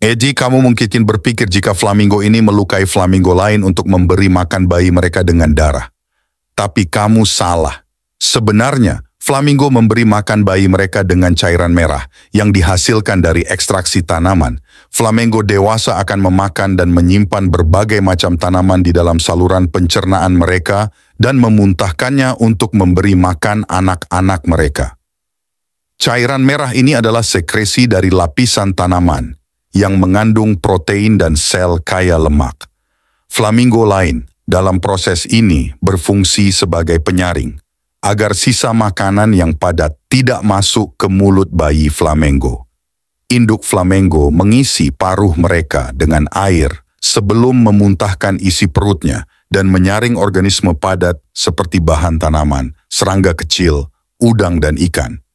Eji, kamu mungkin berpikir jika flamingo ini melukai flamingo lain untuk memberi makan bayi mereka dengan darah. Tapi kamu salah. Sebenarnya, flamingo memberi makan bayi mereka dengan cairan merah yang dihasilkan dari ekstraksi tanaman. Flamingo dewasa akan memakan dan menyimpan berbagai macam tanaman di dalam saluran pencernaan mereka dan memuntahkannya untuk memberi makan anak-anak mereka. Cairan merah ini adalah sekresi dari lapisan tanaman yang mengandung protein dan sel kaya lemak. Flamingo lain dalam proses ini berfungsi sebagai penyaring agar sisa makanan yang padat tidak masuk ke mulut bayi flamingo. Induk flamingo mengisi paruh mereka dengan air sebelum memuntahkan isi perutnya dan menyaring organisme padat seperti bahan tanaman, serangga kecil, udang, dan ikan.